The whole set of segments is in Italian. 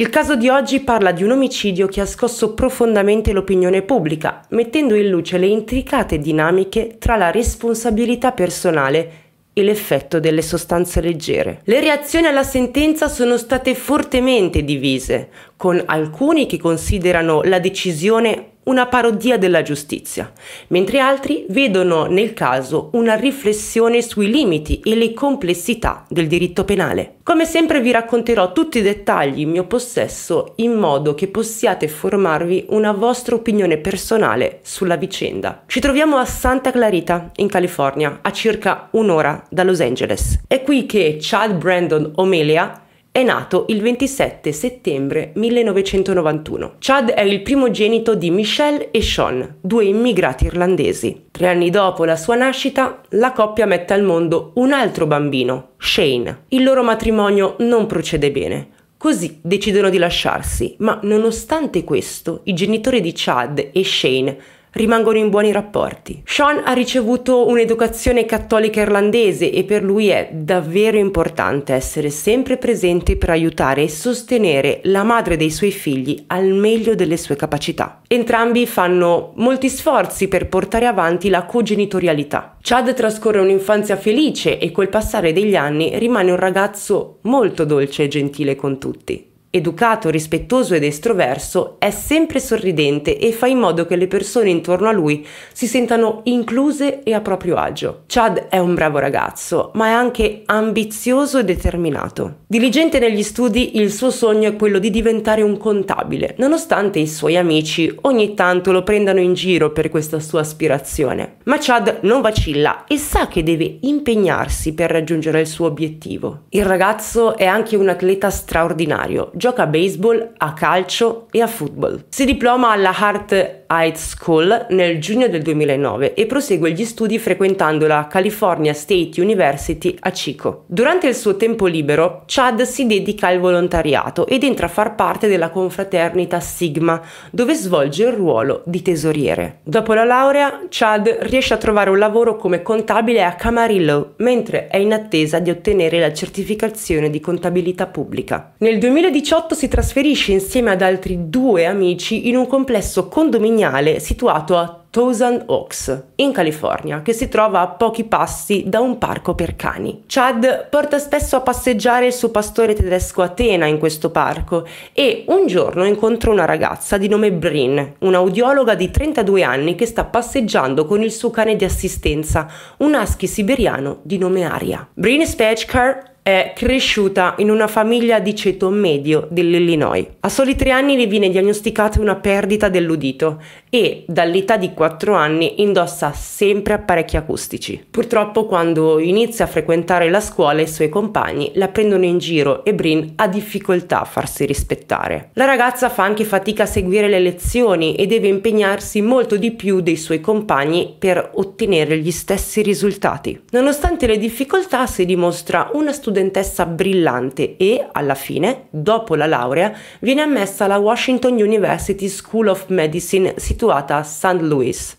Il caso di oggi parla di un omicidio che ha scosso profondamente l'opinione pubblica, mettendo in luce le intricate dinamiche tra la responsabilità personale e l'effetto delle sostanze leggere. Le reazioni alla sentenza sono state fortemente divise, con alcuni che considerano la decisione una parodia della giustizia, mentre altri vedono nel caso una riflessione sui limiti e le complessità del diritto penale. Come sempre vi racconterò tutti i dettagli in mio possesso in modo che possiate formarvi una vostra opinione personale sulla vicenda. Ci troviamo a Santa Clarita, in California, a circa un'ora da Los Angeles. È qui che Chad Brandon Omelia è nato il 27 settembre 1991. Chad è il primogenito di Michelle e Sean, due immigrati irlandesi. Tre anni dopo la sua nascita, la coppia mette al mondo un altro bambino, Shane. Il loro matrimonio non procede bene. Così decidono di lasciarsi, ma nonostante questo, i genitori di Chad e Shane rimangono in buoni rapporti. Sean ha ricevuto un'educazione cattolica irlandese e per lui è davvero importante essere sempre presente per aiutare e sostenere la madre dei suoi figli al meglio delle sue capacità. Entrambi fanno molti sforzi per portare avanti la cogenitorialità. Chad trascorre un'infanzia felice e col passare degli anni rimane un ragazzo molto dolce e gentile con tutti. Educato, rispettoso ed estroverso, è sempre sorridente e fa in modo che le persone intorno a lui si sentano incluse e a proprio agio. Chad è un bravo ragazzo, ma è anche ambizioso e determinato. Diligente negli studi, il suo sogno è quello di diventare un contabile, nonostante i suoi amici ogni tanto lo prendano in giro per questa sua aspirazione. Ma Chad non vacilla e sa che deve impegnarsi per raggiungere il suo obiettivo. Il ragazzo è anche un atleta straordinario gioca a baseball, a calcio e a football. Si diploma alla Hart High School nel giugno del 2009 e prosegue gli studi frequentando la California State University a Chico. Durante il suo tempo libero, Chad si dedica al volontariato ed entra a far parte della confraternita Sigma, dove svolge il ruolo di tesoriere. Dopo la laurea, Chad riesce a trovare un lavoro come contabile a Camarillo, mentre è in attesa di ottenere la certificazione di contabilità pubblica. Nel 2018 si trasferisce insieme ad altri due amici in un complesso condominiale segnale situato a Thousand Oaks, in California, che si trova a pochi passi da un parco per cani. Chad porta spesso a passeggiare il suo pastore tedesco Atena in questo parco e un giorno incontra una ragazza di nome Bryn, un'audiologa di 32 anni che sta passeggiando con il suo cane di assistenza, un husky siberiano di nome Aria. Bryn Spechkar è cresciuta in una famiglia di ceto medio dell'Illinois. A soli tre anni le viene diagnosticata una perdita dell'udito e dall'età di quattro anni indossa sempre apparecchi acustici. Purtroppo quando inizia a frequentare la scuola i suoi compagni la prendono in giro e Brin ha difficoltà a farsi rispettare. La ragazza fa anche fatica a seguire le lezioni e deve impegnarsi molto di più dei suoi compagni per ottenere gli stessi risultati. Nonostante le difficoltà si dimostra una studente studentessa brillante e, alla fine, dopo la laurea, viene ammessa alla Washington University School of Medicine situata a St. Louis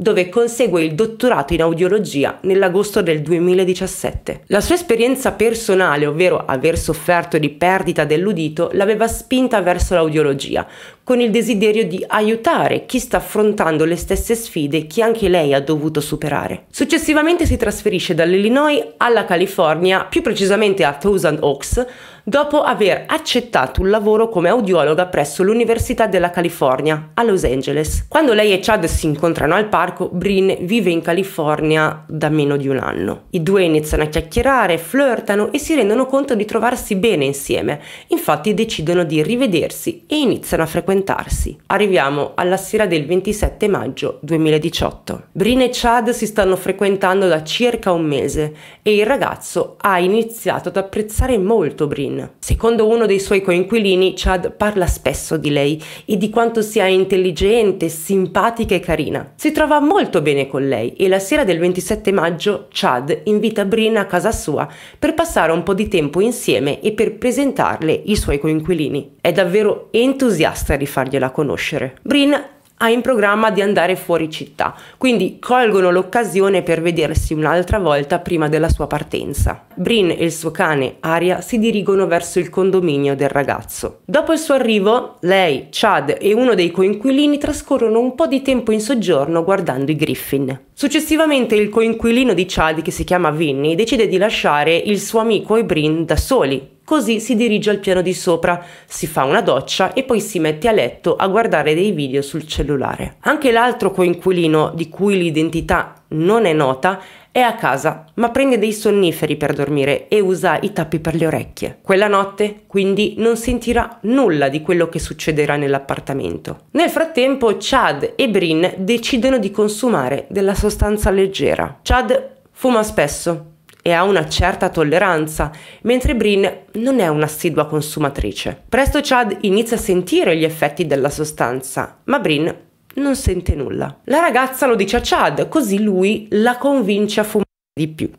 dove consegue il dottorato in audiologia nell'agosto del 2017. La sua esperienza personale, ovvero aver sofferto di perdita dell'udito, l'aveva spinta verso l'audiologia, con il desiderio di aiutare chi sta affrontando le stesse sfide che anche lei ha dovuto superare. Successivamente si trasferisce dall'Illinois alla California, più precisamente a Thousand Oaks, dopo aver accettato un lavoro come audiologa presso l'Università della California a Los Angeles. Quando lei e Chad si incontrano al parco, Brin vive in California da meno di un anno. I due iniziano a chiacchierare, flirtano e si rendono conto di trovarsi bene insieme, infatti decidono di rivedersi e iniziano a frequentarsi. Arriviamo alla sera del 27 maggio 2018. Brin e Chad si stanno frequentando da circa un mese e il ragazzo ha iniziato ad apprezzare molto Brin. Secondo uno dei suoi coinquilini, Chad parla spesso di lei e di quanto sia intelligente, simpatica e carina. Si trova molto bene con lei e la sera del 27 maggio Chad invita Brin a casa sua per passare un po' di tempo insieme e per presentarle i suoi coinquilini. È davvero entusiasta di fargliela conoscere. Brin ha in programma di andare fuori città, quindi colgono l'occasione per vedersi un'altra volta prima della sua partenza. Brin e il suo cane Aria si dirigono verso il condominio del ragazzo. Dopo il suo arrivo, lei, Chad e uno dei coinquilini trascorrono un po' di tempo in soggiorno guardando i Griffin. Successivamente il coinquilino di Chad, che si chiama Vinny, decide di lasciare il suo amico e Brin da soli Così si dirige al piano di sopra, si fa una doccia e poi si mette a letto a guardare dei video sul cellulare. Anche l'altro coinquilino, di cui l'identità non è nota, è a casa, ma prende dei sonniferi per dormire e usa i tappi per le orecchie. Quella notte, quindi, non sentirà nulla di quello che succederà nell'appartamento. Nel frattempo, Chad e Brin decidono di consumare della sostanza leggera. Chad fuma spesso, e ha una certa tolleranza, mentre Brin non è un'assidua consumatrice. Presto Chad inizia a sentire gli effetti della sostanza, ma Brin non sente nulla. La ragazza lo dice a Chad, così lui la convince a fumare di più,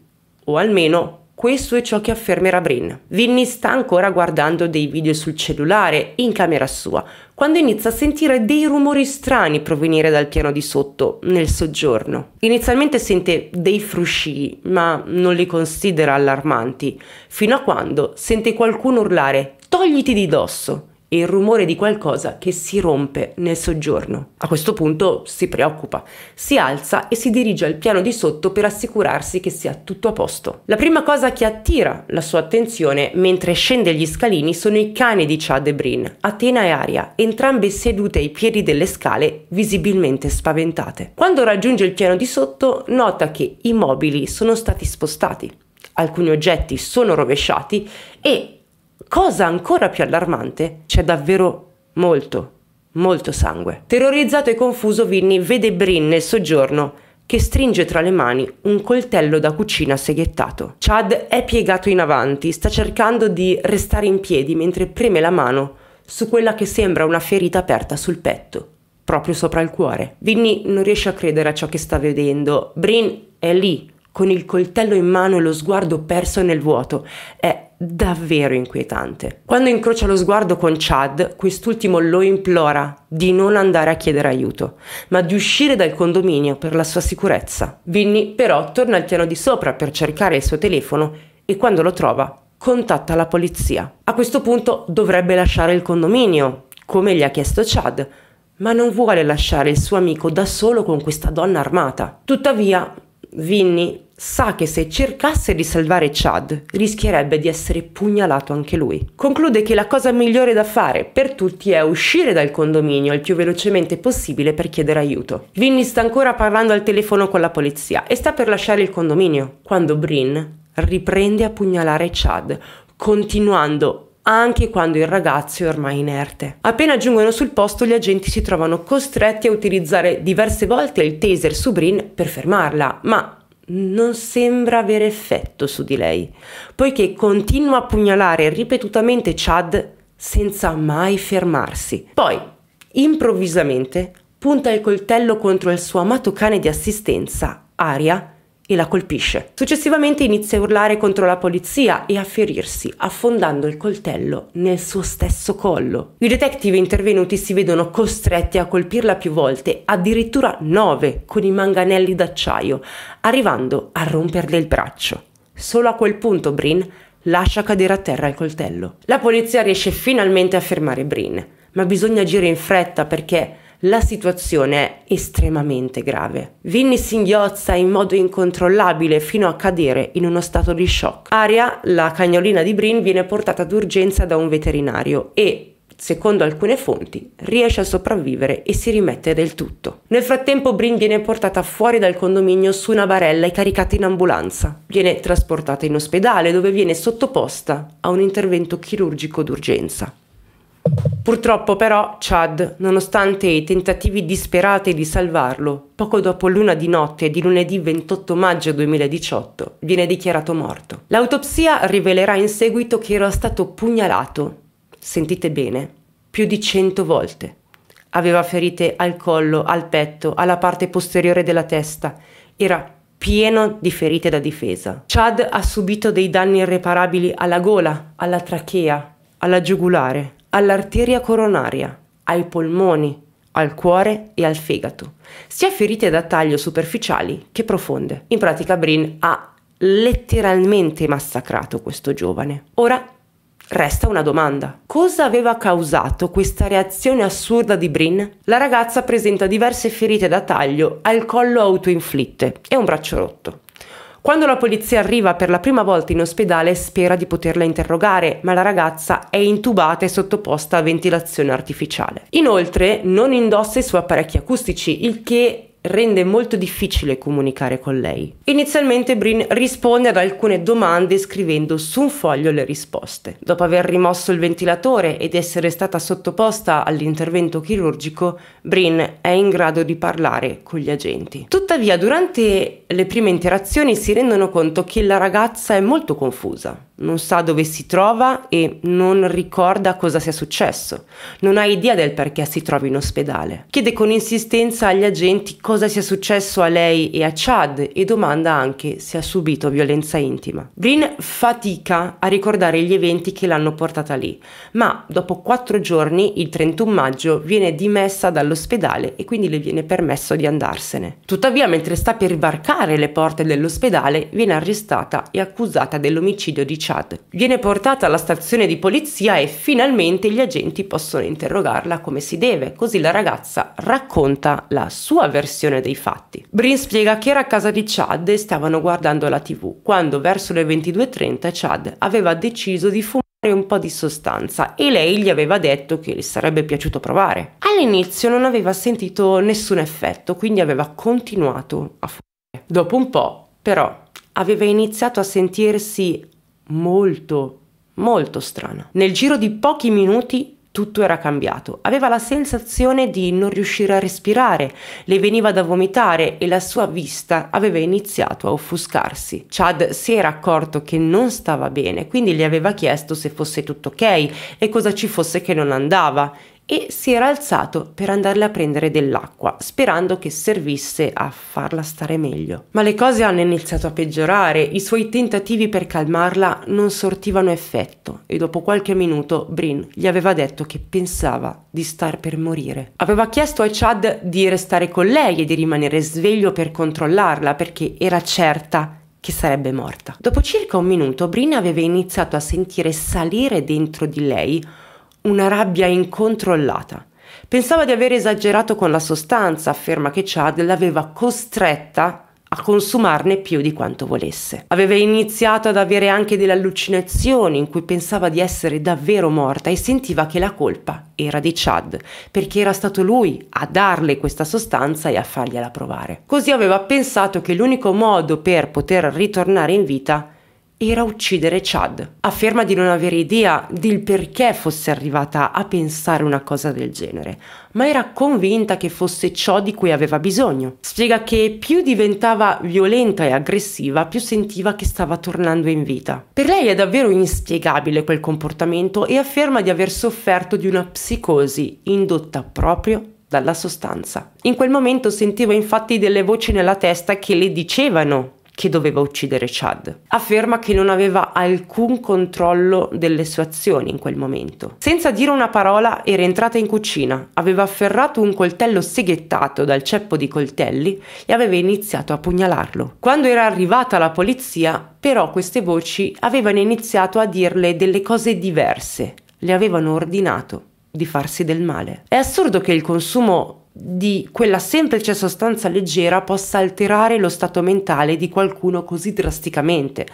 o almeno questo è ciò che affermerà Brin. Vinny sta ancora guardando dei video sul cellulare in camera sua, quando inizia a sentire dei rumori strani provenire dal piano di sotto, nel soggiorno. Inizialmente sente dei frusci, ma non li considera allarmanti, fino a quando sente qualcuno urlare togliti di dosso e il rumore di qualcosa che si rompe nel soggiorno. A questo punto si preoccupa, si alza e si dirige al piano di sotto per assicurarsi che sia tutto a posto. La prima cosa che attira la sua attenzione mentre scende gli scalini sono i cani di Chad e Brin, Atena e Aria, entrambe sedute ai piedi delle scale, visibilmente spaventate. Quando raggiunge il piano di sotto, nota che i mobili sono stati spostati. Alcuni oggetti sono rovesciati e Cosa ancora più allarmante, c'è davvero molto, molto sangue. Terrorizzato e confuso, Vinny vede Brin nel soggiorno che stringe tra le mani un coltello da cucina seghettato. Chad è piegato in avanti, sta cercando di restare in piedi mentre preme la mano su quella che sembra una ferita aperta sul petto, proprio sopra il cuore. Vinny non riesce a credere a ciò che sta vedendo. Brin è lì, con il coltello in mano e lo sguardo perso nel vuoto. È davvero inquietante. Quando incrocia lo sguardo con Chad, quest'ultimo lo implora di non andare a chiedere aiuto, ma di uscire dal condominio per la sua sicurezza. Vinny però torna al piano di sopra per cercare il suo telefono e quando lo trova contatta la polizia. A questo punto dovrebbe lasciare il condominio, come gli ha chiesto Chad, ma non vuole lasciare il suo amico da solo con questa donna armata. Tuttavia, Vinny sa che se cercasse di salvare Chad rischierebbe di essere pugnalato anche lui. Conclude che la cosa migliore da fare per tutti è uscire dal condominio il più velocemente possibile per chiedere aiuto. Vinny sta ancora parlando al telefono con la polizia e sta per lasciare il condominio quando Brin riprende a pugnalare Chad, continuando anche quando il ragazzo è ormai inerte. Appena giungono sul posto gli agenti si trovano costretti a utilizzare diverse volte il taser su Brin per fermarla, ma non sembra avere effetto su di lei, poiché continua a pugnalare ripetutamente Chad senza mai fermarsi. Poi, improvvisamente, punta il coltello contro il suo amato cane di assistenza, Aria, e la colpisce. Successivamente inizia a urlare contro la polizia e a ferirsi, affondando il coltello nel suo stesso collo. I detective intervenuti si vedono costretti a colpirla più volte, addirittura nove, con i manganelli d'acciaio, arrivando a romperle il braccio. Solo a quel punto Brin lascia cadere a terra il coltello. La polizia riesce finalmente a fermare Brin, ma bisogna agire in fretta perché la situazione è estremamente grave. Vinny singhiozza in modo incontrollabile fino a cadere in uno stato di shock. Aria, la cagnolina di Brin, viene portata d'urgenza da un veterinario e secondo alcune fonti, riesce a sopravvivere e si rimette del tutto. Nel frattempo Brin viene portata fuori dal condominio su una barella e caricata in ambulanza. Viene trasportata in ospedale dove viene sottoposta a un intervento chirurgico d'urgenza. Purtroppo però Chad, nonostante i tentativi disperati di salvarlo, poco dopo l'una di notte di lunedì 28 maggio 2018 viene dichiarato morto. L'autopsia rivelerà in seguito che era stato pugnalato, sentite bene, più di 100 volte. Aveva ferite al collo, al petto, alla parte posteriore della testa. Era pieno di ferite da difesa. Chad ha subito dei danni irreparabili alla gola, alla trachea, alla giugulare all'arteria coronaria, ai polmoni, al cuore e al fegato, sia ferite da taglio superficiali che profonde. In pratica Brin ha letteralmente massacrato questo giovane. Ora Resta una domanda. Cosa aveva causato questa reazione assurda di Brin? La ragazza presenta diverse ferite da taglio al collo autoinflitte e un braccio rotto. Quando la polizia arriva per la prima volta in ospedale spera di poterla interrogare, ma la ragazza è intubata e sottoposta a ventilazione artificiale. Inoltre non indossa i suoi apparecchi acustici, il che rende molto difficile comunicare con lei. Inizialmente Brin risponde ad alcune domande scrivendo su un foglio le risposte. Dopo aver rimosso il ventilatore ed essere stata sottoposta all'intervento chirurgico, Brin è in grado di parlare con gli agenti. Tuttavia, durante le prime interazioni si rendono conto che la ragazza è molto confusa non sa dove si trova e non ricorda cosa sia successo, non ha idea del perché si trovi in ospedale. Chiede con insistenza agli agenti cosa sia successo a lei e a Chad e domanda anche se ha subito violenza intima. Green fatica a ricordare gli eventi che l'hanno portata lì, ma dopo quattro giorni, il 31 maggio, viene dimessa dall'ospedale e quindi le viene permesso di andarsene. Tuttavia, mentre sta per varcare le porte dell'ospedale, viene arrestata e accusata dell'omicidio di Chad Chad. Viene portata alla stazione di polizia e finalmente gli agenti possono interrogarla come si deve, così la ragazza racconta la sua versione dei fatti. Brin spiega che era a casa di Chad e stavano guardando la tv, quando verso le 22.30 Chad aveva deciso di fumare un po' di sostanza e lei gli aveva detto che le sarebbe piaciuto provare. All'inizio non aveva sentito nessun effetto, quindi aveva continuato a fumare. Dopo un po', però, aveva iniziato a sentirsi molto, molto strana. Nel giro di pochi minuti tutto era cambiato. Aveva la sensazione di non riuscire a respirare, le veniva da vomitare e la sua vista aveva iniziato a offuscarsi. Chad si era accorto che non stava bene, quindi le aveva chiesto se fosse tutto ok e cosa ci fosse che non andava e si era alzato per andarle a prendere dell'acqua, sperando che servisse a farla stare meglio. Ma le cose hanno iniziato a peggiorare, i suoi tentativi per calmarla non sortivano effetto e dopo qualche minuto Brin gli aveva detto che pensava di star per morire. Aveva chiesto a Chad di restare con lei e di rimanere sveglio per controllarla perché era certa che sarebbe morta. Dopo circa un minuto Brin aveva iniziato a sentire salire dentro di lei una rabbia incontrollata. Pensava di aver esagerato con la sostanza, afferma che Chad l'aveva costretta a consumarne più di quanto volesse. Aveva iniziato ad avere anche delle allucinazioni in cui pensava di essere davvero morta e sentiva che la colpa era di Chad, perché era stato lui a darle questa sostanza e a fargliela provare. Così aveva pensato che l'unico modo per poter ritornare in vita era era uccidere Chad. Afferma di non avere idea del perché fosse arrivata a pensare una cosa del genere, ma era convinta che fosse ciò di cui aveva bisogno. Spiega che più diventava violenta e aggressiva, più sentiva che stava tornando in vita. Per lei è davvero inspiegabile quel comportamento e afferma di aver sofferto di una psicosi indotta proprio dalla sostanza. In quel momento sentiva infatti delle voci nella testa che le dicevano che doveva uccidere Chad. Afferma che non aveva alcun controllo delle sue azioni in quel momento. Senza dire una parola era entrata in cucina, aveva afferrato un coltello seghettato dal ceppo di coltelli e aveva iniziato a pugnalarlo. Quando era arrivata la polizia, però queste voci avevano iniziato a dirle delle cose diverse, le avevano ordinato di farsi del male. È assurdo che il consumo di quella semplice sostanza leggera possa alterare lo stato mentale di qualcuno così drasticamente,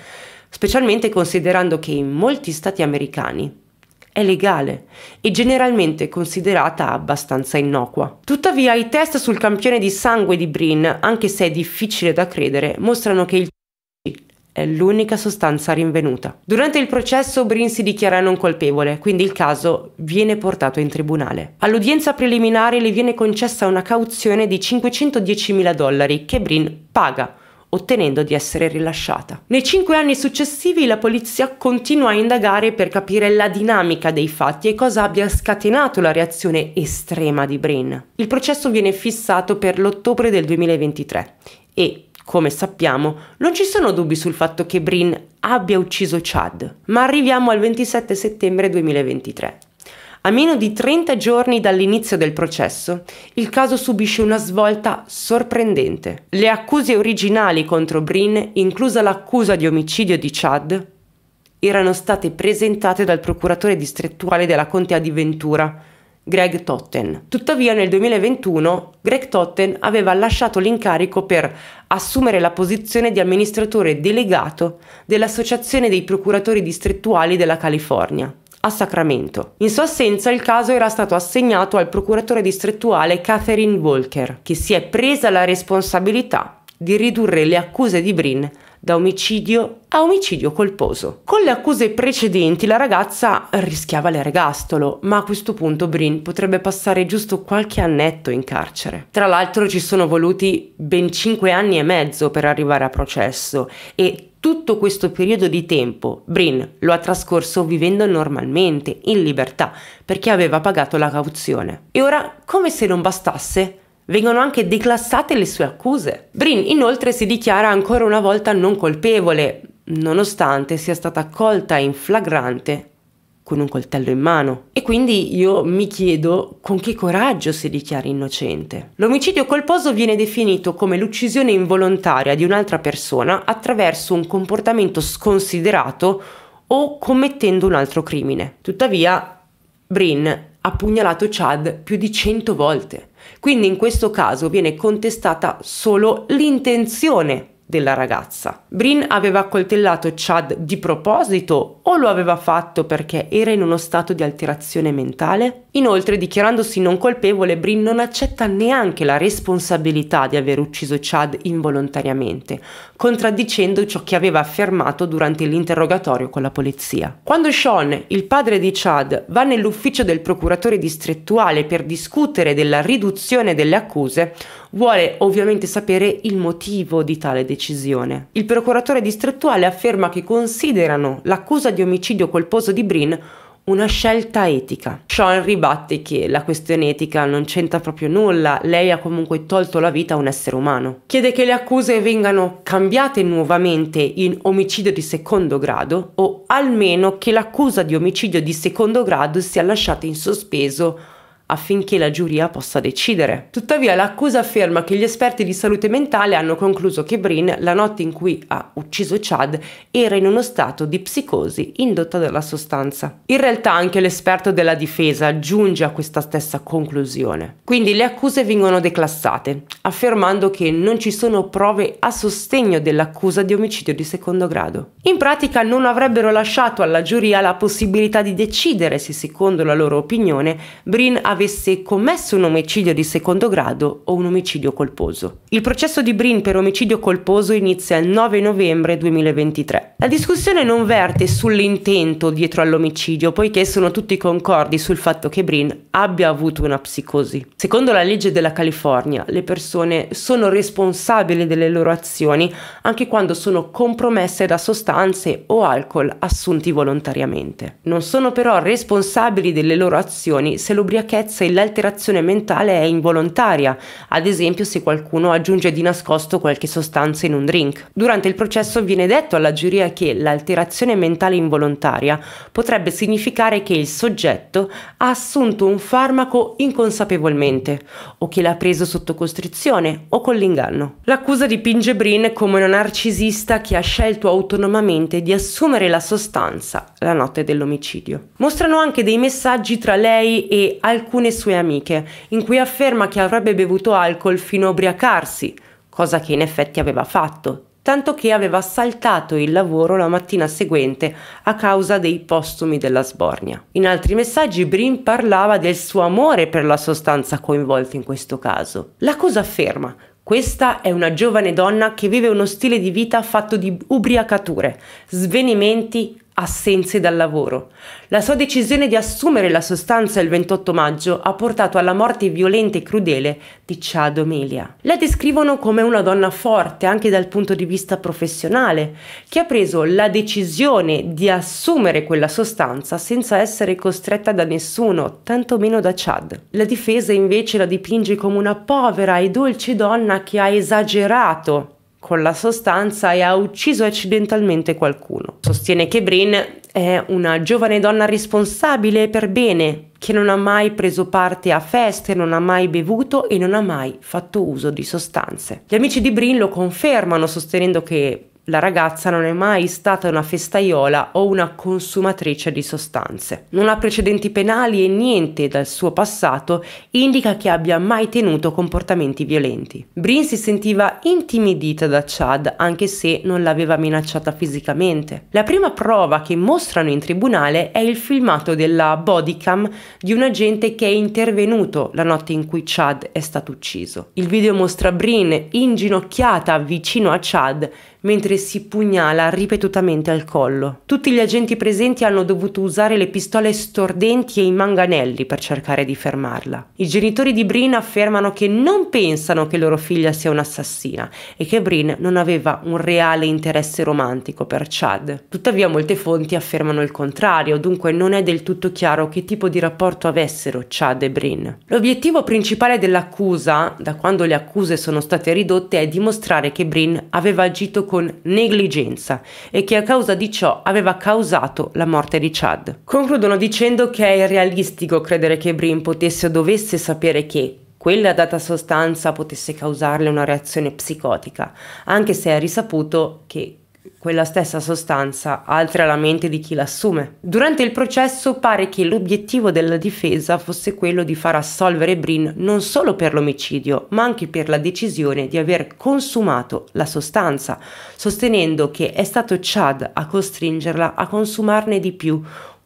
specialmente considerando che in molti stati americani è legale e generalmente considerata abbastanza innocua. Tuttavia i test sul campione di sangue di Brin, anche se è difficile da credere, mostrano che il è l'unica sostanza rinvenuta. Durante il processo Brin si dichiara non colpevole, quindi il caso viene portato in tribunale. All'udienza preliminare le viene concessa una cauzione di 510.000 dollari che Brin paga ottenendo di essere rilasciata. Nei cinque anni successivi la polizia continua a indagare per capire la dinamica dei fatti e cosa abbia scatenato la reazione estrema di Brin. Il processo viene fissato per l'ottobre del 2023 e come sappiamo, non ci sono dubbi sul fatto che Brin abbia ucciso Chad, ma arriviamo al 27 settembre 2023. A meno di 30 giorni dall'inizio del processo, il caso subisce una svolta sorprendente. Le accuse originali contro Brin, inclusa l'accusa di omicidio di Chad, erano state presentate dal procuratore distrettuale della contea di Ventura, Greg Totten. Tuttavia nel 2021 Greg Totten aveva lasciato l'incarico per assumere la posizione di amministratore delegato dell'Associazione dei Procuratori Distrettuali della California a Sacramento. In sua assenza il caso era stato assegnato al procuratore distrettuale Catherine Walker, che si è presa la responsabilità di ridurre le accuse di Brin da omicidio a omicidio colposo. Con le accuse precedenti la ragazza rischiava l'ergastolo, ma a questo punto Brin potrebbe passare giusto qualche annetto in carcere. Tra l'altro ci sono voluti ben 5 anni e mezzo per arrivare a processo e tutto questo periodo di tempo Brin lo ha trascorso vivendo normalmente, in libertà, perché aveva pagato la cauzione. E ora, come se non bastasse, Vengono anche declassate le sue accuse. Brin inoltre si dichiara ancora una volta non colpevole, nonostante sia stata accolta in flagrante con un coltello in mano. E quindi io mi chiedo con che coraggio si dichiari innocente. L'omicidio colposo viene definito come l'uccisione involontaria di un'altra persona attraverso un comportamento sconsiderato o commettendo un altro crimine. Tuttavia, Brin ha pugnalato Chad più di 100 volte quindi in questo caso viene contestata solo l'intenzione della ragazza. Brin aveva accoltellato Chad di proposito o lo aveva fatto perché era in uno stato di alterazione mentale? Inoltre, dichiarandosi non colpevole, Brin non accetta neanche la responsabilità di aver ucciso Chad involontariamente, contraddicendo ciò che aveva affermato durante l'interrogatorio con la polizia. Quando Sean, il padre di Chad, va nell'ufficio del procuratore distrettuale per discutere della riduzione delle accuse, vuole ovviamente sapere il motivo di tale decisione. Il procuratore distrettuale afferma che considerano l'accusa di omicidio colposo di Brin una scelta etica. Sean ribatte che la questione etica non c'entra proprio nulla, lei ha comunque tolto la vita a un essere umano. Chiede che le accuse vengano cambiate nuovamente in omicidio di secondo grado o almeno che l'accusa di omicidio di secondo grado sia lasciata in sospeso affinché la giuria possa decidere. Tuttavia l'accusa afferma che gli esperti di salute mentale hanno concluso che Brin, la notte in cui ha ucciso Chad, era in uno stato di psicosi indotta dalla sostanza. In realtà anche l'esperto della difesa giunge a questa stessa conclusione. Quindi le accuse vengono declassate, affermando che non ci sono prove a sostegno dell'accusa di omicidio di secondo grado. In pratica non avrebbero lasciato alla giuria la possibilità di decidere se secondo la loro opinione Brin avesse avesse commesso un omicidio di secondo grado o un omicidio colposo. Il processo di Brin per omicidio colposo inizia il 9 novembre 2023. La discussione non verte sull'intento dietro all'omicidio, poiché sono tutti concordi sul fatto che Brin abbia avuto una psicosi. Secondo la legge della California, le persone sono responsabili delle loro azioni anche quando sono compromesse da sostanze o alcol assunti volontariamente. Non sono però responsabili delle loro azioni se l'ubriachezza e l'alterazione mentale è involontaria, ad esempio se qualcuno aggiunge di nascosto qualche sostanza in un drink. Durante il processo viene detto alla giuria che l'alterazione mentale involontaria potrebbe significare che il soggetto ha assunto un farmaco inconsapevolmente o che l'ha preso sotto costrizione o con l'inganno. L'accusa dipinge Brin come una narcisista che ha scelto autonomamente di assumere la sostanza la notte dell'omicidio. Mostrano anche dei messaggi tra lei e alcuni alcune sue amiche, in cui afferma che avrebbe bevuto alcol fino a ubriacarsi, cosa che in effetti aveva fatto, tanto che aveva saltato il lavoro la mattina seguente a causa dei postumi della sbornia. In altri messaggi Brin parlava del suo amore per la sostanza coinvolta in questo caso. La cosa afferma questa è una giovane donna che vive uno stile di vita fatto di ubriacature, svenimenti, assenze dal lavoro. La sua decisione di assumere la sostanza il 28 maggio ha portato alla morte violenta e crudele di Chad Omelia. La descrivono come una donna forte anche dal punto di vista professionale, che ha preso la decisione di assumere quella sostanza senza essere costretta da nessuno, tantomeno da Chad. La difesa invece la dipinge come una povera e dolce donna che ha esagerato con la sostanza e ha ucciso accidentalmente qualcuno. Sostiene che Brin è una giovane donna responsabile e per bene, che non ha mai preso parte a feste, non ha mai bevuto e non ha mai fatto uso di sostanze. Gli amici di Brin lo confermano sostenendo che la ragazza non è mai stata una festaiola o una consumatrice di sostanze. Non ha precedenti penali e niente dal suo passato indica che abbia mai tenuto comportamenti violenti. Brin si sentiva intimidita da Chad anche se non l'aveva minacciata fisicamente. La prima prova che mostrano in tribunale è il filmato della bodycam di un agente che è intervenuto la notte in cui Chad è stato ucciso. Il video mostra Brin inginocchiata vicino a Chad mentre si pugnala ripetutamente al collo. Tutti gli agenti presenti hanno dovuto usare le pistole stordenti e i manganelli per cercare di fermarla. I genitori di Brin affermano che non pensano che loro figlia sia un'assassina e che Brin non aveva un reale interesse romantico per Chad. Tuttavia molte fonti affermano il contrario, dunque non è del tutto chiaro che tipo di rapporto avessero Chad e Brin. L'obiettivo principale dell'accusa, da quando le accuse sono state ridotte, è dimostrare che Brin aveva agito con con negligenza e che a causa di ciò aveva causato la morte di Chad. Concludono dicendo che è irrealistico credere che Brin potesse o dovesse sapere che quella data sostanza potesse causarle una reazione psicotica, anche se ha risaputo che quella stessa sostanza altera alla mente di chi l'assume. Durante il processo pare che l'obiettivo della difesa fosse quello di far assolvere Brin non solo per l'omicidio, ma anche per la decisione di aver consumato la sostanza, sostenendo che è stato Chad a costringerla a consumarne di più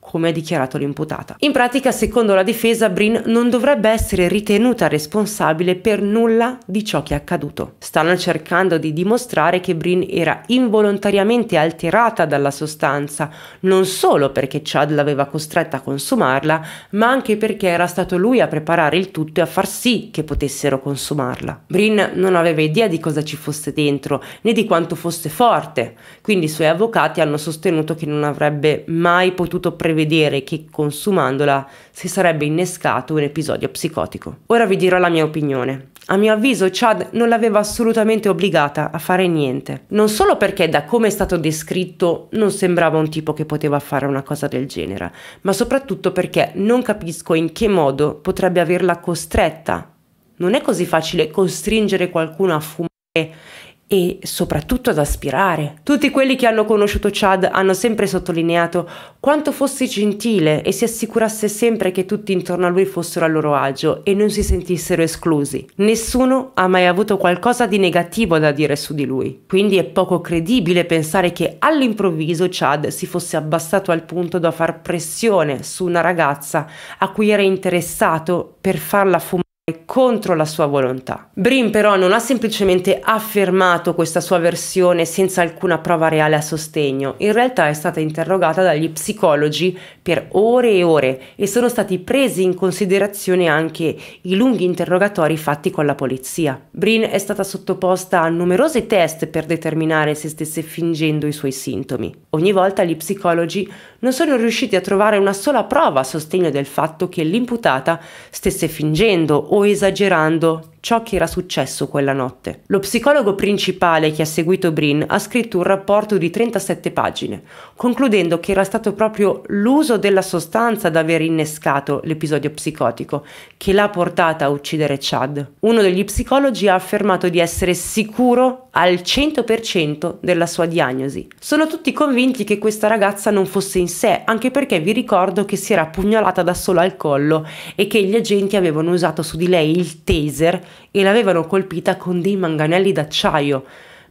come ha dichiarato l'imputata. In pratica, secondo la difesa, Brin non dovrebbe essere ritenuta responsabile per nulla di ciò che è accaduto. Stanno cercando di dimostrare che Brin era involontariamente alterata dalla sostanza, non solo perché Chad l'aveva costretta a consumarla, ma anche perché era stato lui a preparare il tutto e a far sì che potessero consumarla. Brin non aveva idea di cosa ci fosse dentro, né di quanto fosse forte, quindi i suoi avvocati hanno sostenuto che non avrebbe mai potuto prevedere prevedere che consumandola si sarebbe innescato un episodio psicotico. Ora vi dirò la mia opinione. A mio avviso Chad non l'aveva assolutamente obbligata a fare niente, non solo perché da come è stato descritto non sembrava un tipo che poteva fare una cosa del genere, ma soprattutto perché non capisco in che modo potrebbe averla costretta. Non è così facile costringere qualcuno a fumare e soprattutto ad aspirare. Tutti quelli che hanno conosciuto Chad hanno sempre sottolineato quanto fosse gentile e si assicurasse sempre che tutti intorno a lui fossero a loro agio e non si sentissero esclusi. Nessuno ha mai avuto qualcosa di negativo da dire su di lui, quindi è poco credibile pensare che all'improvviso Chad si fosse abbassato al punto da far pressione su una ragazza a cui era interessato per farla fumare contro la sua volontà. Brin però non ha semplicemente affermato questa sua versione senza alcuna prova reale a sostegno, in realtà è stata interrogata dagli psicologi per ore e ore e sono stati presi in considerazione anche i lunghi interrogatori fatti con la polizia. Brin è stata sottoposta a numerosi test per determinare se stesse fingendo i suoi sintomi. Ogni volta gli psicologi non sono riusciti a trovare una sola prova a sostegno del fatto che l'imputata stesse fingendo o o esagerando ciò che era successo quella notte. Lo psicologo principale che ha seguito Brin ha scritto un rapporto di 37 pagine, concludendo che era stato proprio l'uso della sostanza ad aver innescato l'episodio psicotico che l'ha portata a uccidere Chad. Uno degli psicologi ha affermato di essere sicuro al 100% della sua diagnosi. Sono tutti convinti che questa ragazza non fosse in sé, anche perché vi ricordo che si era pugnalata da sola al collo e che gli agenti avevano usato su di lei il taser e l'avevano colpita con dei manganelli d'acciaio,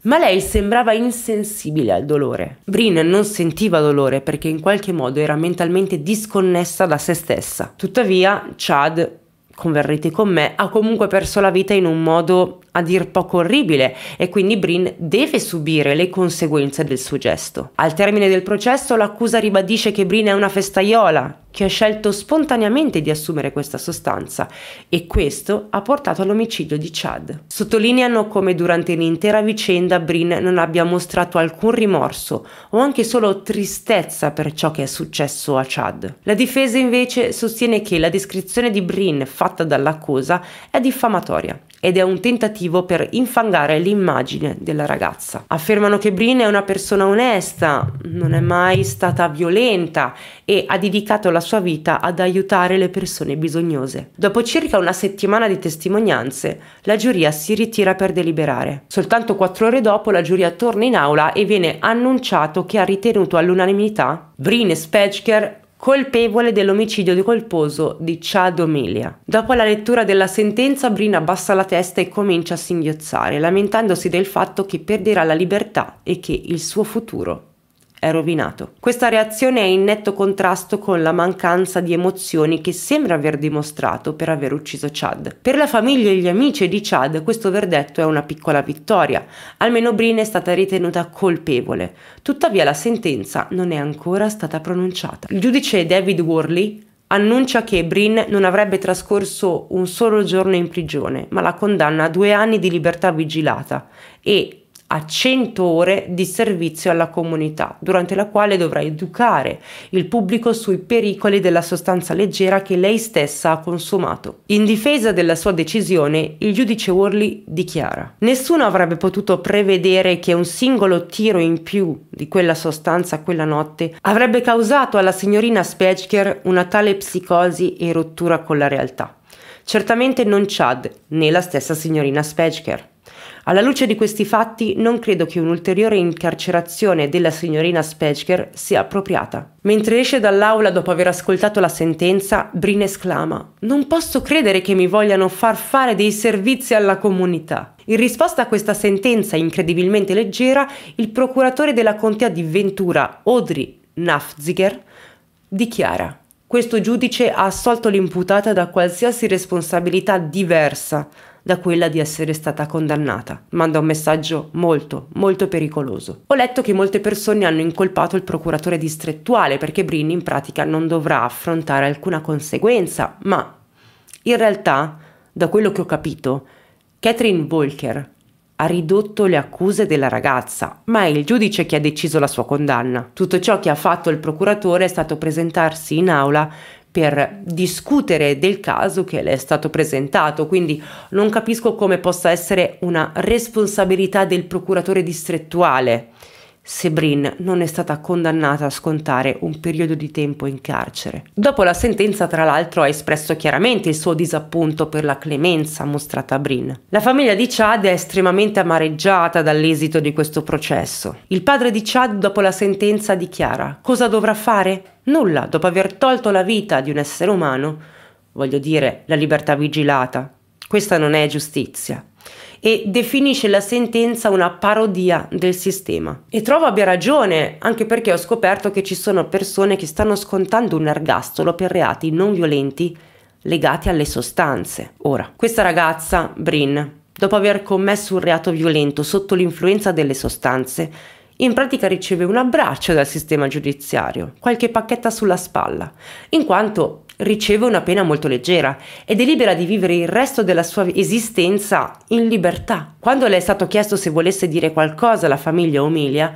ma lei sembrava insensibile al dolore. Brin non sentiva dolore perché in qualche modo era mentalmente disconnessa da se stessa. Tuttavia, Chad, converrete con me, ha comunque perso la vita in un modo a dir poco orribile e quindi Brin deve subire le conseguenze del suo gesto. Al termine del processo l'accusa ribadisce che Brin è una festaiola, che ha scelto spontaneamente di assumere questa sostanza e questo ha portato all'omicidio di Chad. Sottolineano come durante l'intera vicenda Brin non abbia mostrato alcun rimorso o anche solo tristezza per ciò che è successo a Chad. La difesa invece sostiene che la descrizione di Brin fatta dall'accusa è diffamatoria ed è un tentativo per infangare l'immagine della ragazza. Affermano che Brin è una persona onesta, non è mai stata violenta e ha dedicato la sua vita ad aiutare le persone bisognose. Dopo circa una settimana di testimonianze, la giuria si ritira per deliberare. Soltanto quattro ore dopo la giuria torna in aula e viene annunciato che ha ritenuto all'unanimità Brin e Spechker colpevole dell'omicidio colposo di Chad O'Melia. Dopo la lettura della sentenza, Brin abbassa la testa e comincia a singhiozzare, lamentandosi del fatto che perderà la libertà e che il suo futuro è rovinato. Questa reazione è in netto contrasto con la mancanza di emozioni che sembra aver dimostrato per aver ucciso Chad. Per la famiglia e gli amici di Chad questo verdetto è una piccola vittoria, almeno Brin è stata ritenuta colpevole, tuttavia la sentenza non è ancora stata pronunciata. Il giudice David Worley annuncia che Brin non avrebbe trascorso un solo giorno in prigione, ma la condanna a due anni di libertà vigilata e a 100 ore di servizio alla comunità, durante la quale dovrà educare il pubblico sui pericoli della sostanza leggera che lei stessa ha consumato. In difesa della sua decisione, il giudice Worley dichiara: Nessuno avrebbe potuto prevedere che un singolo tiro in più di quella sostanza quella notte avrebbe causato alla signorina Spetchker una tale psicosi e rottura con la realtà. Certamente non Chad, né la stessa signorina Spetchker. Alla luce di questi fatti, non credo che un'ulteriore incarcerazione della signorina Spechker sia appropriata. Mentre esce dall'aula dopo aver ascoltato la sentenza, Brin esclama: Non posso credere che mi vogliano far fare dei servizi alla comunità. In risposta a questa sentenza incredibilmente leggera, il procuratore della contea di Ventura, Audrey Nafziger, dichiara: Questo giudice ha assolto l'imputata da qualsiasi responsabilità diversa da quella di essere stata condannata. Manda un messaggio molto, molto pericoloso. Ho letto che molte persone hanno incolpato il procuratore distrettuale perché Brin in pratica non dovrà affrontare alcuna conseguenza, ma in realtà, da quello che ho capito, Catherine Volker ha ridotto le accuse della ragazza, ma è il giudice che ha deciso la sua condanna. Tutto ciò che ha fatto il procuratore è stato presentarsi in aula per discutere del caso che le è stato presentato, quindi non capisco come possa essere una responsabilità del procuratore distrettuale se Brin non è stata condannata a scontare un periodo di tempo in carcere. Dopo la sentenza, tra l'altro, ha espresso chiaramente il suo disappunto per la clemenza mostrata a Brin. La famiglia di Chad è estremamente amareggiata dall'esito di questo processo. Il padre di Chad, dopo la sentenza, dichiara: Cosa dovrà fare? Nulla, dopo aver tolto la vita di un essere umano, voglio dire la libertà vigilata, questa non è giustizia. E definisce la sentenza una parodia del sistema. E trovo abbia ragione, anche perché ho scoperto che ci sono persone che stanno scontando un ergastolo per reati non violenti legati alle sostanze. Ora, questa ragazza, Brin, dopo aver commesso un reato violento sotto l'influenza delle sostanze, in pratica riceve un abbraccio dal sistema giudiziario, qualche pacchetta sulla spalla, in quanto riceve una pena molto leggera ed è libera di vivere il resto della sua esistenza in libertà. Quando le è stato chiesto se volesse dire qualcosa alla famiglia Omilia,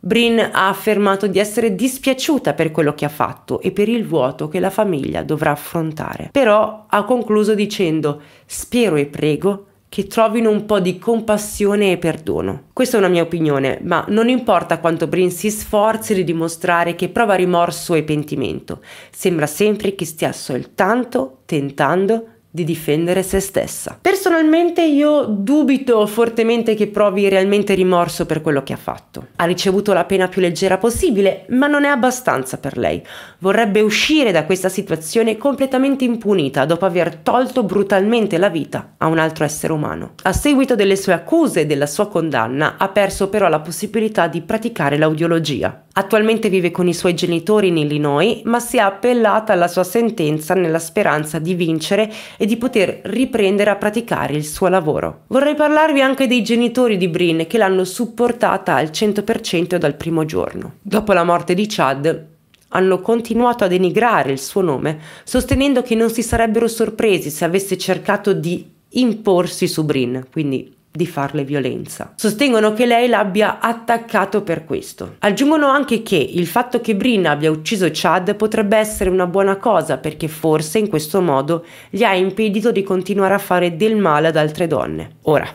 Brin ha affermato di essere dispiaciuta per quello che ha fatto e per il vuoto che la famiglia dovrà affrontare. Però ha concluso dicendo: Spero e prego che trovino un po' di compassione e perdono. Questa è una mia opinione, ma non importa quanto Brin si sforzi di dimostrare che prova rimorso e pentimento, sembra sempre che stia soltanto tentando di difendere se stessa. Personalmente io dubito fortemente che provi realmente rimorso per quello che ha fatto. Ha ricevuto la pena più leggera possibile, ma non è abbastanza per lei. Vorrebbe uscire da questa situazione completamente impunita dopo aver tolto brutalmente la vita a un altro essere umano. A seguito delle sue accuse e della sua condanna ha perso però la possibilità di praticare l'audiologia. Attualmente vive con i suoi genitori in Illinois, ma si è appellata alla sua sentenza nella speranza di vincere e di poter riprendere a praticare il suo lavoro. Vorrei parlarvi anche dei genitori di Brin che l'hanno supportata al 100% dal primo giorno. Dopo la morte di Chad, hanno continuato a denigrare il suo nome, sostenendo che non si sarebbero sorpresi se avesse cercato di imporsi su Brin, quindi di farle violenza. Sostengono che lei l'abbia attaccato per questo. Aggiungono anche che il fatto che Brin abbia ucciso Chad potrebbe essere una buona cosa perché forse in questo modo gli ha impedito di continuare a fare del male ad altre donne. Ora,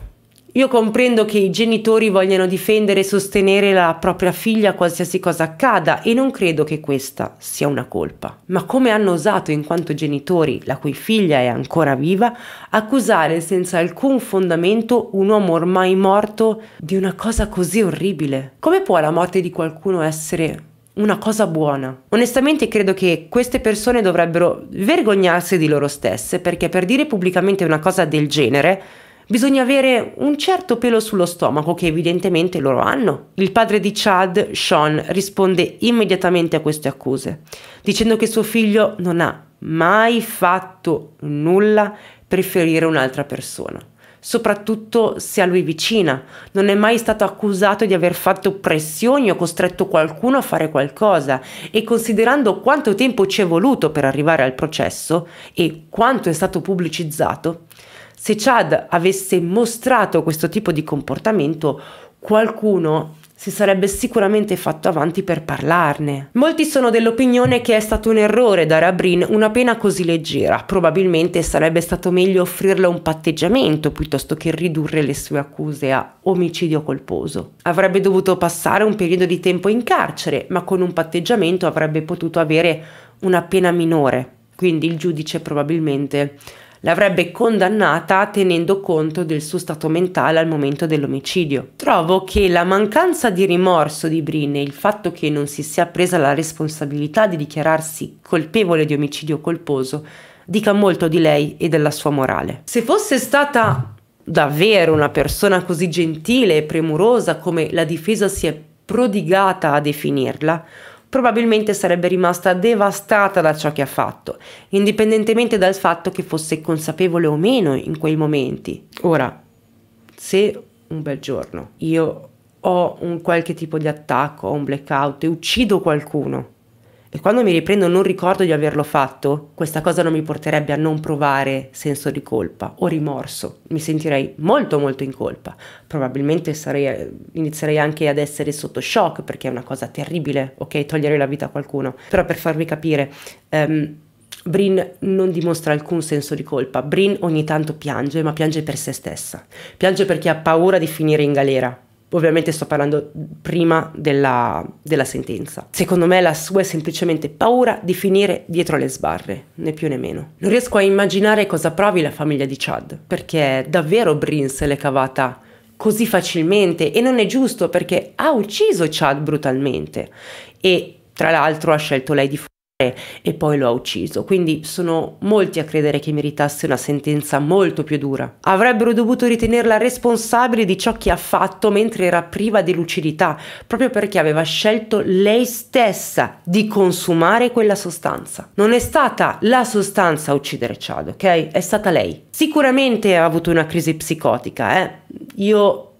io comprendo che i genitori vogliano difendere e sostenere la propria figlia qualsiasi cosa accada e non credo che questa sia una colpa. Ma come hanno osato in quanto genitori, la cui figlia è ancora viva, accusare senza alcun fondamento un uomo ormai morto di una cosa così orribile? Come può la morte di qualcuno essere una cosa buona. Onestamente credo che queste persone dovrebbero vergognarsi di loro stesse perché per dire pubblicamente una cosa del genere Bisogna avere un certo pelo sullo stomaco che evidentemente loro hanno. Il padre di Chad, Sean, risponde immediatamente a queste accuse, dicendo che suo figlio non ha mai fatto nulla per ferire un'altra persona, soprattutto se a lui vicina. Non è mai stato accusato di aver fatto pressioni o costretto qualcuno a fare qualcosa e considerando quanto tempo ci è voluto per arrivare al processo e quanto è stato pubblicizzato, se Chad avesse mostrato questo tipo di comportamento, qualcuno si sarebbe sicuramente fatto avanti per parlarne. Molti sono dell'opinione che è stato un errore dare a Brin una pena così leggera, probabilmente sarebbe stato meglio offrirle un patteggiamento piuttosto che ridurre le sue accuse a omicidio colposo. Avrebbe dovuto passare un periodo di tempo in carcere, ma con un patteggiamento avrebbe potuto avere una pena minore, quindi il giudice probabilmente l'avrebbe condannata tenendo conto del suo stato mentale al momento dell'omicidio. Trovo che la mancanza di rimorso di Brin e il fatto che non si sia presa la responsabilità di dichiararsi colpevole di omicidio colposo dica molto di lei e della sua morale. Se fosse stata davvero una persona così gentile e premurosa come la difesa si è prodigata a definirla, probabilmente sarebbe rimasta devastata da ciò che ha fatto, indipendentemente dal fatto che fosse consapevole o meno in quei momenti. Ora, se un bel giorno io ho un qualche tipo di attacco, ho un blackout e uccido qualcuno, e quando mi riprendo non ricordo di averlo fatto, questa cosa non mi porterebbe a non provare senso di colpa o rimorso. Mi sentirei molto molto in colpa. Probabilmente sarei, inizierei anche ad essere sotto shock perché è una cosa terribile, ok? Togliere la vita a qualcuno. Però per farvi capire, um, Brin non dimostra alcun senso di colpa. Brin ogni tanto piange, ma piange per se stessa. Piange perché ha paura di finire in galera, Ovviamente sto parlando prima della, della sentenza. Secondo me la sua è semplicemente paura di finire dietro le sbarre, né più né meno. Non riesco a immaginare cosa provi la famiglia di Chad, perché davvero Brin se l'è cavata così facilmente e non è giusto perché ha ucciso Chad brutalmente e tra l'altro ha scelto lei di fuori e poi lo ha ucciso, quindi sono molti a credere che meritasse una sentenza molto più dura. Avrebbero dovuto ritenerla responsabile di ciò che ha fatto mentre era priva di lucidità, proprio perché aveva scelto lei stessa di consumare quella sostanza. Non è stata la sostanza a uccidere Chad, ok? È stata lei. Sicuramente ha avuto una crisi psicotica, eh? Io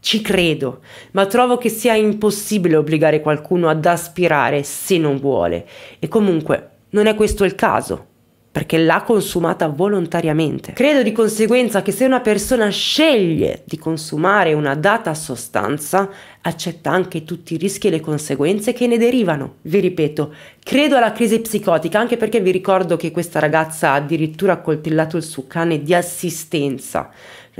ci credo, ma trovo che sia impossibile obbligare qualcuno ad aspirare se non vuole. E comunque non è questo il caso, perché l'ha consumata volontariamente. Credo di conseguenza che se una persona sceglie di consumare una data sostanza, accetta anche tutti i rischi e le conseguenze che ne derivano. Vi ripeto, credo alla crisi psicotica, anche perché vi ricordo che questa ragazza ha addirittura coltellato il suo cane di assistenza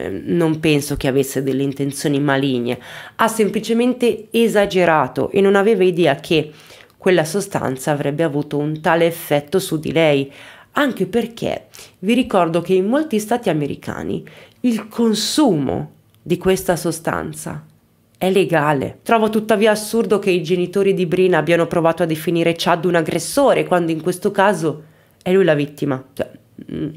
Ehm, non penso che avesse delle intenzioni maligne, ha semplicemente esagerato e non aveva idea che quella sostanza avrebbe avuto un tale effetto su di lei, anche perché vi ricordo che in molti stati americani il consumo di questa sostanza è legale. Trovo tuttavia assurdo che i genitori di Brina abbiano provato a definire Chad un aggressore, quando in questo caso è lui la vittima. Cioè, mm,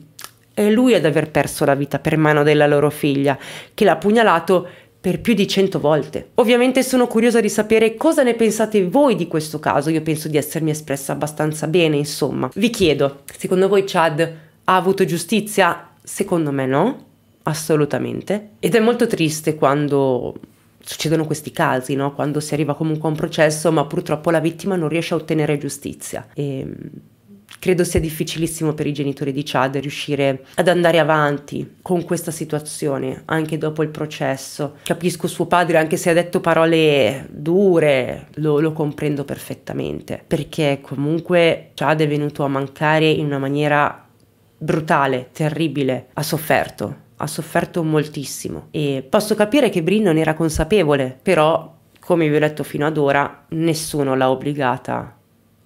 è lui ad aver perso la vita per mano della loro figlia, che l'ha pugnalato per più di cento volte. Ovviamente sono curiosa di sapere cosa ne pensate voi di questo caso, io penso di essermi espressa abbastanza bene, insomma. Vi chiedo, secondo voi Chad ha avuto giustizia? Secondo me no, assolutamente. Ed è molto triste quando succedono questi casi, no? Quando si arriva comunque a un processo ma purtroppo la vittima non riesce a ottenere giustizia. E ehm, credo sia difficilissimo per i genitori di Chad riuscire ad andare avanti con questa situazione anche dopo il processo. Capisco suo padre, anche se ha detto parole dure, lo, lo comprendo perfettamente, perché comunque Chad è venuto a mancare in una maniera brutale, terribile, ha sofferto. Ha sofferto moltissimo e posso capire che Brin non era consapevole, però, come vi ho detto fino ad ora, nessuno l'ha obbligata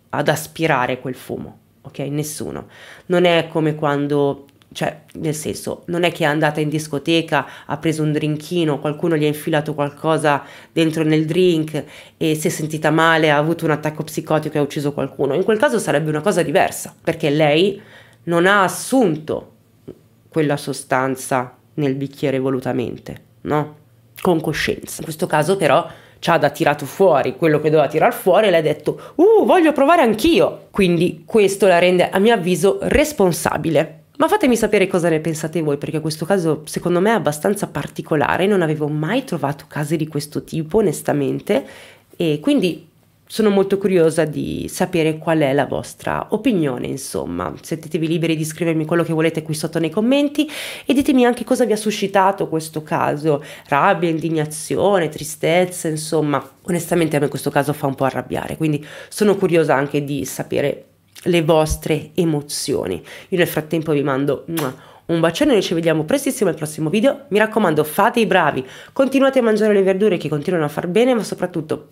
ad aspirare quel fumo ok? Nessuno. Non è come quando cioè nel senso non è che è andata in discoteca, ha preso un drinkino, qualcuno gli ha infilato qualcosa dentro nel drink e si è sentita male, ha avuto un attacco psicotico e ha ucciso qualcuno. In quel caso sarebbe una cosa diversa, perché lei non ha assunto quella sostanza nel bicchiere volutamente, no? Con coscienza. In questo caso però Chad ha tirato fuori quello che doveva tirar fuori e le ha detto «Uh, voglio provare anch'io!» Quindi questo la rende, a mio avviso, responsabile. Ma fatemi sapere cosa ne pensate voi, perché questo caso secondo me è abbastanza particolare, non avevo mai trovato casi di questo tipo, onestamente, e quindi sono molto curiosa di sapere qual è la vostra opinione, insomma. Sentitevi liberi di scrivermi quello che volete qui sotto nei commenti e ditemi anche cosa vi ha suscitato questo caso, rabbia, indignazione, tristezza, insomma. Onestamente a me questo caso fa un po' arrabbiare, quindi sono curiosa anche di sapere le vostre emozioni. Io nel frattempo vi mando un bacione, noi ci vediamo prestissimo al prossimo video. Mi raccomando, fate i bravi, continuate a mangiare le verdure che continuano a far bene, ma soprattutto